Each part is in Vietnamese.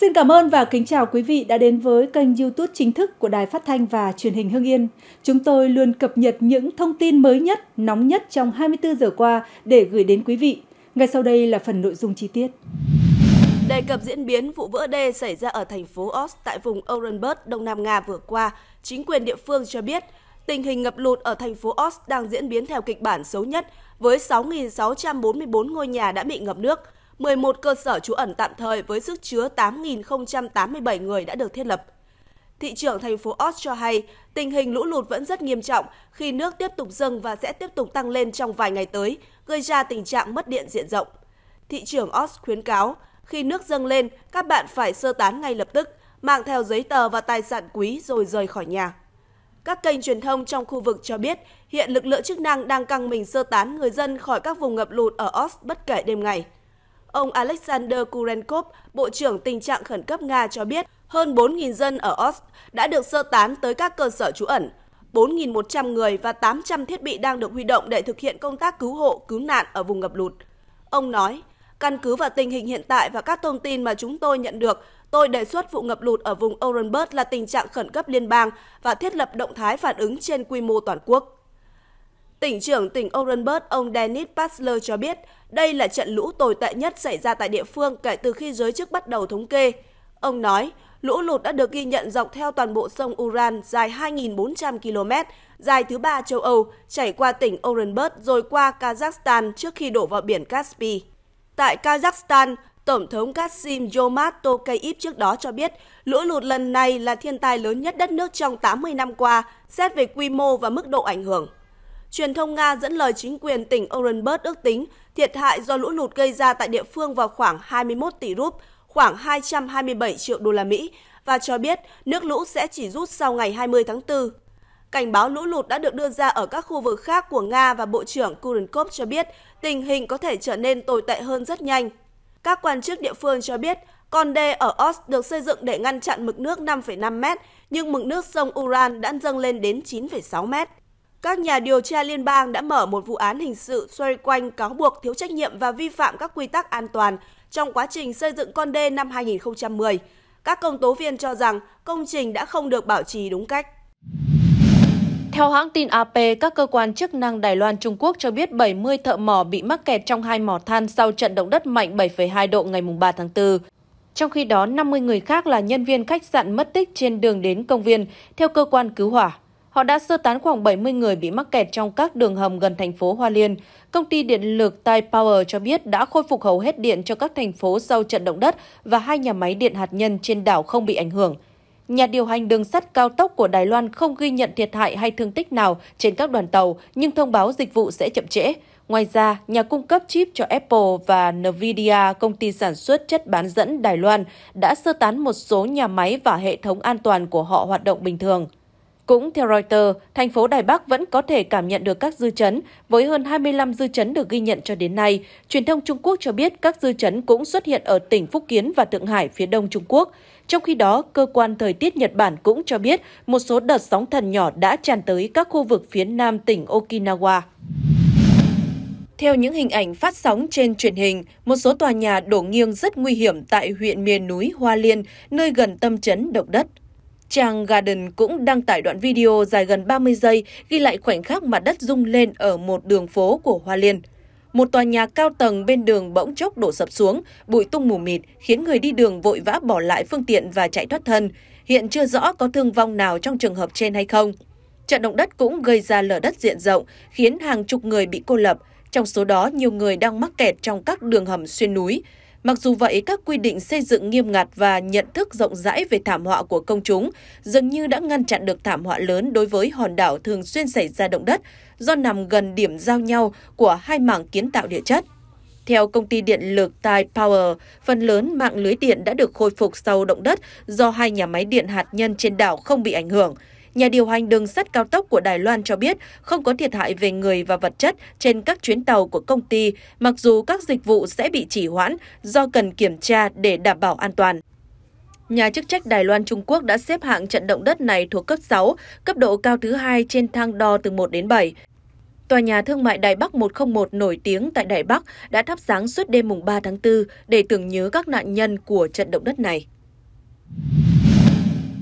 Xin cảm ơn và kính chào quý vị đã đến với kênh YouTube chính thức của Đài Phát thanh và Truyền hình Hưng Yên. Chúng tôi luôn cập nhật những thông tin mới nhất, nóng nhất trong 24 giờ qua để gửi đến quý vị. Ngay sau đây là phần nội dung chi tiết. Đề cập diễn biến vụ vỡ đê xảy ra ở thành phố Ost tại vùng Orenburg, Đông Nam Nga vừa qua, chính quyền địa phương cho biết tình hình ngập lụt ở thành phố Ost đang diễn biến theo kịch bản xấu nhất, với 6.644 ngôi nhà đã bị ngập nước – 11 cơ sở trú ẩn tạm thời với sức chứa 8.087 người đã được thiết lập. Thị trưởng thành phố Oz cho hay tình hình lũ lụt vẫn rất nghiêm trọng khi nước tiếp tục dâng và sẽ tiếp tục tăng lên trong vài ngày tới, gây ra tình trạng mất điện diện rộng. Thị trưởng Oz khuyến cáo khi nước dâng lên, các bạn phải sơ tán ngay lập tức, mang theo giấy tờ và tài sản quý rồi rời khỏi nhà. Các kênh truyền thông trong khu vực cho biết hiện lực lượng chức năng đang căng mình sơ tán người dân khỏi các vùng ngập lụt ở Oz bất kể đêm ngày. Ông Alexander Kurenkov, Bộ trưởng Tình trạng Khẩn cấp Nga cho biết hơn 4.000 dân ở Ost đã được sơ tán tới các cơ sở trú ẩn. 4.100 người và 800 thiết bị đang được huy động để thực hiện công tác cứu hộ, cứu nạn ở vùng ngập lụt. Ông nói, căn cứ vào tình hình hiện tại và các thông tin mà chúng tôi nhận được, tôi đề xuất vụ ngập lụt ở vùng Orenburg là tình trạng khẩn cấp liên bang và thiết lập động thái phản ứng trên quy mô toàn quốc. Tỉnh trưởng tỉnh Orenburg ông Dennis Pasler cho biết đây là trận lũ tồi tệ nhất xảy ra tại địa phương kể từ khi giới chức bắt đầu thống kê. Ông nói, lũ lụt đã được ghi nhận dọc theo toàn bộ sông Uran dài 2.400 km, dài thứ ba châu Âu, chảy qua tỉnh Orenburg rồi qua Kazakhstan trước khi đổ vào biển Caspi. Tại Kazakhstan, Tổng thống Kasim jomart Tokayev trước đó cho biết lũ lụt lần này là thiên tai lớn nhất đất nước trong 80 năm qua, xét về quy mô và mức độ ảnh hưởng. Truyền thông Nga dẫn lời chính quyền tỉnh Orenburg ước tính thiệt hại do lũ lụt gây ra tại địa phương vào khoảng 21 tỷ rúp, khoảng 227 triệu đô la Mỹ và cho biết nước lũ sẽ chỉ rút sau ngày 20 tháng 4. Cảnh báo lũ lụt đã được đưa ra ở các khu vực khác của Nga và Bộ trưởng Kurenkov cho biết tình hình có thể trở nên tồi tệ hơn rất nhanh. Các quan chức địa phương cho biết con đê ở Ost được xây dựng để ngăn chặn mực nước 5,5 mét, nhưng mực nước sông Uran đã dâng lên đến 9,6 mét. Các nhà điều tra liên bang đã mở một vụ án hình sự xoay quanh cáo buộc thiếu trách nhiệm và vi phạm các quy tắc an toàn trong quá trình xây dựng con đê năm 2010. Các công tố viên cho rằng công trình đã không được bảo trì đúng cách. Theo hãng tin AP, các cơ quan chức năng Đài Loan Trung Quốc cho biết 70 thợ mỏ bị mắc kẹt trong hai mỏ than sau trận động đất mạnh 7,2 độ ngày 3 tháng 4. Trong khi đó, 50 người khác là nhân viên khách sạn mất tích trên đường đến công viên, theo cơ quan cứu hỏa. Họ đã sơ tán khoảng 70 người bị mắc kẹt trong các đường hầm gần thành phố Hoa Liên. Công ty điện lực Tai Power cho biết đã khôi phục hầu hết điện cho các thành phố sau trận động đất và hai nhà máy điện hạt nhân trên đảo không bị ảnh hưởng. Nhà điều hành đường sắt cao tốc của Đài Loan không ghi nhận thiệt hại hay thương tích nào trên các đoàn tàu, nhưng thông báo dịch vụ sẽ chậm trễ. Ngoài ra, nhà cung cấp chip cho Apple và NVIDIA, công ty sản xuất chất bán dẫn Đài Loan, đã sơ tán một số nhà máy và hệ thống an toàn của họ hoạt động bình thường. Cũng theo Reuters, thành phố Đài Bắc vẫn có thể cảm nhận được các dư chấn, với hơn 25 dư chấn được ghi nhận cho đến nay. Truyền thông Trung Quốc cho biết các dư chấn cũng xuất hiện ở tỉnh Phúc Kiến và Thượng Hải phía đông Trung Quốc. Trong khi đó, cơ quan thời tiết Nhật Bản cũng cho biết một số đợt sóng thần nhỏ đã tràn tới các khu vực phía nam tỉnh Okinawa. Theo những hình ảnh phát sóng trên truyền hình, một số tòa nhà đổ nghiêng rất nguy hiểm tại huyện miền núi Hoa Liên, nơi gần tâm chấn động đất. Trang Garden cũng đăng tải đoạn video dài gần 30 giây ghi lại khoảnh khắc mặt đất rung lên ở một đường phố của Hoa Liên. Một tòa nhà cao tầng bên đường bỗng chốc đổ sập xuống, bụi tung mù mịt khiến người đi đường vội vã bỏ lại phương tiện và chạy thoát thân. Hiện chưa rõ có thương vong nào trong trường hợp trên hay không. Trận động đất cũng gây ra lở đất diện rộng, khiến hàng chục người bị cô lập, trong số đó nhiều người đang mắc kẹt trong các đường hầm xuyên núi. Mặc dù vậy, các quy định xây dựng nghiêm ngặt và nhận thức rộng rãi về thảm họa của công chúng dường như đã ngăn chặn được thảm họa lớn đối với hòn đảo thường xuyên xảy ra động đất do nằm gần điểm giao nhau của hai mảng kiến tạo địa chất. Theo công ty điện lực Tai Power, phần lớn mạng lưới điện đã được khôi phục sau động đất do hai nhà máy điện hạt nhân trên đảo không bị ảnh hưởng – nhà điều hành đường sắt cao tốc của Đài Loan cho biết không có thiệt hại về người và vật chất trên các chuyến tàu của công ty, mặc dù các dịch vụ sẽ bị trì hoãn do cần kiểm tra để đảm bảo an toàn. Nhà chức trách Đài Loan Trung Quốc đã xếp hạng trận động đất này thuộc cấp 6, cấp độ cao thứ hai trên thang đo từ 1 đến 7. Tòa nhà thương mại Đài Bắc 101 nổi tiếng tại Đài Bắc đã thắp sáng suốt đêm mùng 3 tháng 4 để tưởng nhớ các nạn nhân của trận động đất này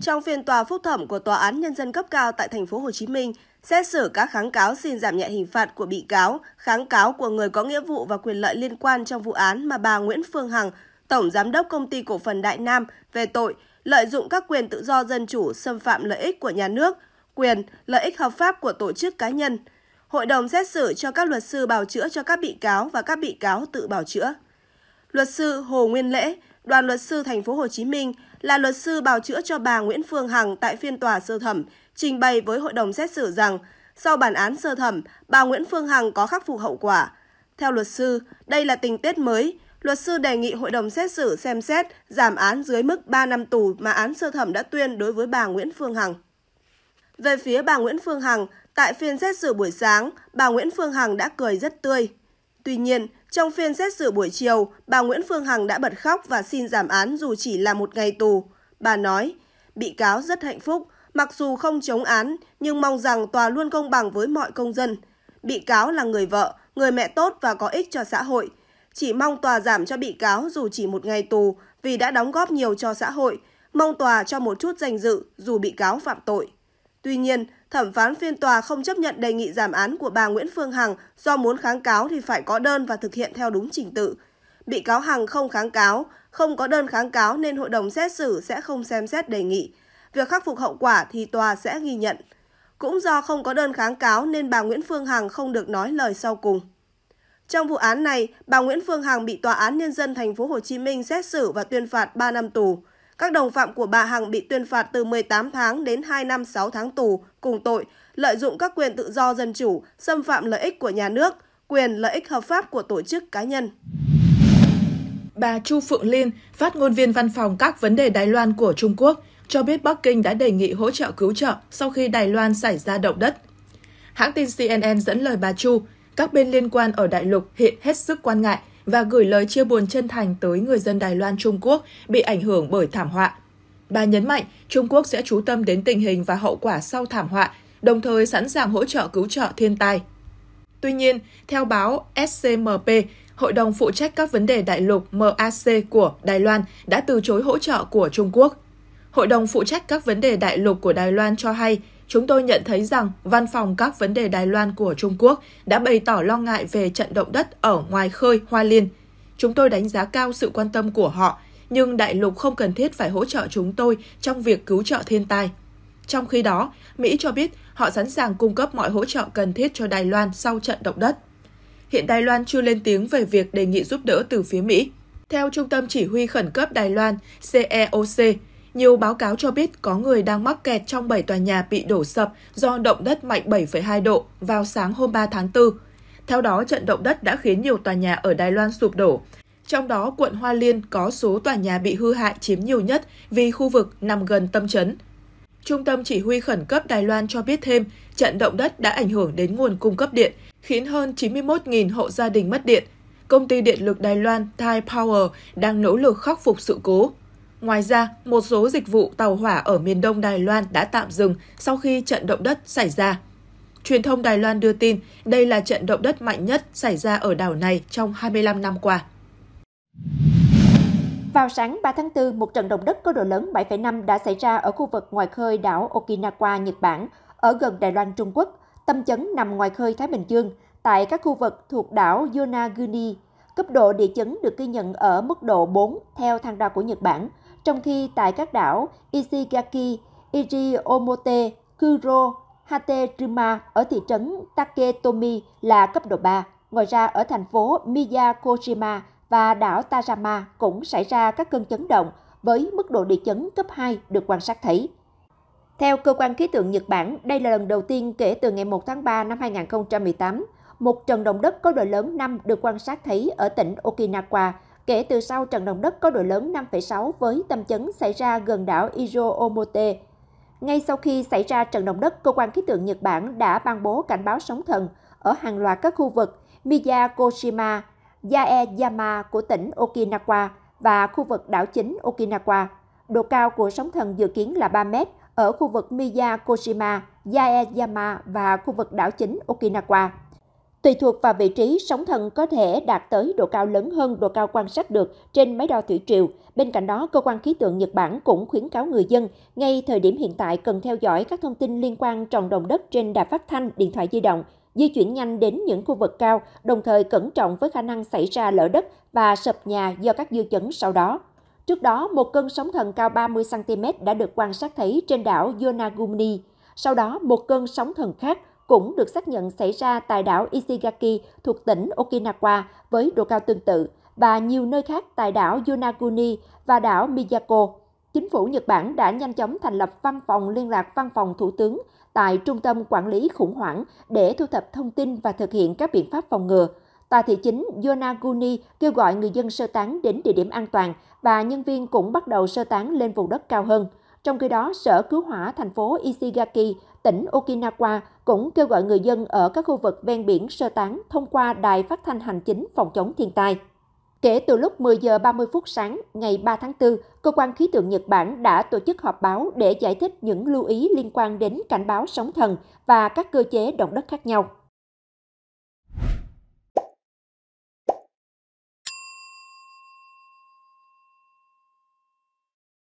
trong phiên tòa phúc thẩm của Tòa án Nhân dân cấp cao tại thành phố Hồ Chí Minh xét xử các kháng cáo xin giảm nhẹ hình phạt của bị cáo, kháng cáo của người có nghĩa vụ và quyền lợi liên quan trong vụ án mà bà Nguyễn Phương Hằng, Tổng Giám đốc Công ty Cổ phần Đại Nam về tội lợi dụng các quyền tự do dân chủ xâm phạm lợi ích của nhà nước, quyền, lợi ích hợp pháp của tổ chức cá nhân. Hội đồng xét xử cho các luật sư bào chữa cho các bị cáo và các bị cáo tự bào chữa. Luật sư Hồ Nguyên Lễ, đoàn luật sư thành phố Hồ Chí Minh là luật sư bào chữa cho bà Nguyễn Phương Hằng tại phiên tòa sơ thẩm trình bày với hội đồng xét xử rằng sau bản án sơ thẩm, bà Nguyễn Phương Hằng có khắc phục hậu quả. Theo luật sư, đây là tình tiết mới. Luật sư đề nghị hội đồng xét xử xem xét giảm án dưới mức 3 năm tù mà án sơ thẩm đã tuyên đối với bà Nguyễn Phương Hằng. Về phía bà Nguyễn Phương Hằng, tại phiên xét xử buổi sáng, bà Nguyễn Phương Hằng đã cười rất tươi. Tuy nhiên, trong phiên xét xử buổi chiều, bà Nguyễn Phương Hằng đã bật khóc và xin giảm án dù chỉ là một ngày tù. Bà nói, bị cáo rất hạnh phúc, mặc dù không chống án, nhưng mong rằng tòa luôn công bằng với mọi công dân. Bị cáo là người vợ, người mẹ tốt và có ích cho xã hội. Chỉ mong tòa giảm cho bị cáo dù chỉ một ngày tù vì đã đóng góp nhiều cho xã hội, mong tòa cho một chút danh dự dù bị cáo phạm tội. Tuy nhiên, thẩm phán phiên tòa không chấp nhận đề nghị giảm án của bà Nguyễn Phương Hằng do muốn kháng cáo thì phải có đơn và thực hiện theo đúng trình tự. Bị cáo Hằng không kháng cáo, không có đơn kháng cáo nên hội đồng xét xử sẽ không xem xét đề nghị. Việc khắc phục hậu quả thì tòa sẽ ghi nhận. Cũng do không có đơn kháng cáo nên bà Nguyễn Phương Hằng không được nói lời sau cùng. Trong vụ án này, bà Nguyễn Phương Hằng bị tòa án nhân dân thành phố Hồ Chí Minh xét xử và tuyên phạt 3 năm tù. Các đồng phạm của bà Hằng bị tuyên phạt từ 18 tháng đến 2 năm 6 tháng tù cùng tội lợi dụng các quyền tự do dân chủ, xâm phạm lợi ích của nhà nước, quyền lợi ích hợp pháp của tổ chức cá nhân. Bà Chu Phượng Liên, phát ngôn viên văn phòng các vấn đề Đài Loan của Trung Quốc, cho biết Bắc Kinh đã đề nghị hỗ trợ cứu trợ sau khi Đài Loan xảy ra động đất. Hãng tin CNN dẫn lời bà Chu, các bên liên quan ở đại lục hiện hết sức quan ngại và gửi lời chia buồn chân thành tới người dân Đài Loan Trung Quốc bị ảnh hưởng bởi thảm họa. Bà nhấn mạnh Trung Quốc sẽ chú tâm đến tình hình và hậu quả sau thảm họa, đồng thời sẵn sàng hỗ trợ cứu trợ thiên tai. Tuy nhiên, theo báo SCMP, Hội đồng phụ trách các vấn đề đại lục MAC của Đài Loan đã từ chối hỗ trợ của Trung Quốc. Hội đồng phụ trách các vấn đề đại lục của Đài Loan cho hay chúng tôi nhận thấy rằng Văn phòng các vấn đề Đài Loan của Trung Quốc đã bày tỏ lo ngại về trận động đất ở ngoài khơi Hoa Liên. Chúng tôi đánh giá cao sự quan tâm của họ, nhưng đại lục không cần thiết phải hỗ trợ chúng tôi trong việc cứu trợ thiên tai. Trong khi đó, Mỹ cho biết họ sẵn sàng cung cấp mọi hỗ trợ cần thiết cho Đài Loan sau trận động đất. Hiện Đài Loan chưa lên tiếng về việc đề nghị giúp đỡ từ phía Mỹ. Theo Trung tâm Chỉ huy Khẩn cấp Đài Loan, CEOC, e nhiều báo cáo cho biết có người đang mắc kẹt trong 7 tòa nhà bị đổ sập do động đất mạnh 7,2 độ vào sáng hôm 3 tháng 4. Theo đó, trận động đất đã khiến nhiều tòa nhà ở Đài Loan sụp đổ. Trong đó, quận Hoa Liên có số tòa nhà bị hư hại chiếm nhiều nhất vì khu vực nằm gần tâm chấn. Trung tâm Chỉ huy Khẩn cấp Đài Loan cho biết thêm, trận động đất đã ảnh hưởng đến nguồn cung cấp điện, khiến hơn 91.000 hộ gia đình mất điện. Công ty điện lực Đài Loan Thai Power đang nỗ lực khắc phục sự cố. Ngoài ra, một số dịch vụ tàu hỏa ở miền đông Đài Loan đã tạm dừng sau khi trận động đất xảy ra. Truyền thông Đài Loan đưa tin đây là trận động đất mạnh nhất xảy ra ở đảo này trong 25 năm qua. Vào sáng 3 tháng 4, một trận động đất có độ lớn 7,5 đã xảy ra ở khu vực ngoài khơi đảo Okinawa, Nhật Bản, ở gần Đài Loan, Trung Quốc, tâm chấn nằm ngoài khơi Thái Bình Dương, tại các khu vực thuộc đảo Yonaguni. Cấp độ địa chấn được ghi nhận ở mức độ 4 theo thang đo của Nhật Bản – trong khi tại các đảo Ishigaki, Iriomote, Kuro, Hatejima ở thị trấn Taketomi là cấp độ 3. Ngoài ra, ở thành phố Miyakojima và đảo Tajama cũng xảy ra các cơn chấn động với mức độ địa chấn cấp 2 được quan sát thấy. Theo cơ quan khí tượng Nhật Bản, đây là lần đầu tiên kể từ ngày 1 tháng 3 năm 2018, một trận động đất có độ lớn 5 được quan sát thấy ở tỉnh Okinawa, kể từ sau trận động đất có độ lớn 5,6 với tâm chấn xảy ra gần đảo Ijo Omote. Ngay sau khi xảy ra trận động đất, cơ quan khí tượng Nhật Bản đã ban bố cảnh báo sóng thần ở hàng loạt các khu vực Miyagoshima, Yaeyama của tỉnh Okinawa và khu vực đảo chính Okinawa. Độ cao của sóng thần dự kiến là 3 mét ở khu vực Miyagoshima, Yaeyama và khu vực đảo chính Okinawa. Tùy thuộc vào vị trí, sóng thần có thể đạt tới độ cao lớn hơn độ cao quan sát được trên máy đo thủy triều. Bên cạnh đó, cơ quan khí tượng Nhật Bản cũng khuyến cáo người dân ngay thời điểm hiện tại cần theo dõi các thông tin liên quan tròn đồng đất trên đài phát thanh, điện thoại di động, di chuyển nhanh đến những khu vực cao, đồng thời cẩn trọng với khả năng xảy ra lở đất và sập nhà do các dư chấn sau đó. Trước đó, một cơn sóng thần cao 30 cm đã được quan sát thấy trên đảo Yonaguni. Sau đó, một cơn sóng thần khác cũng được xác nhận xảy ra tại đảo Ishigaki thuộc tỉnh Okinawa với độ cao tương tự và nhiều nơi khác tại đảo Yonaguni và đảo Miyako. Chính phủ Nhật Bản đã nhanh chóng thành lập văn phòng liên lạc văn phòng thủ tướng tại Trung tâm Quản lý khủng hoảng để thu thập thông tin và thực hiện các biện pháp phòng ngừa. Tòa thị chính Yonaguni kêu gọi người dân sơ tán đến địa điểm an toàn và nhân viên cũng bắt đầu sơ tán lên vùng đất cao hơn – trong khi đó, Sở Cứu hỏa thành phố Ishigaki, tỉnh Okinawa cũng kêu gọi người dân ở các khu vực ven biển sơ tán thông qua đài phát thanh hành chính phòng chống thiên tai. Kể từ lúc 10 giờ 30 phút sáng ngày 3 tháng 4, cơ quan khí tượng Nhật Bản đã tổ chức họp báo để giải thích những lưu ý liên quan đến cảnh báo sóng thần và các cơ chế động đất khác nhau.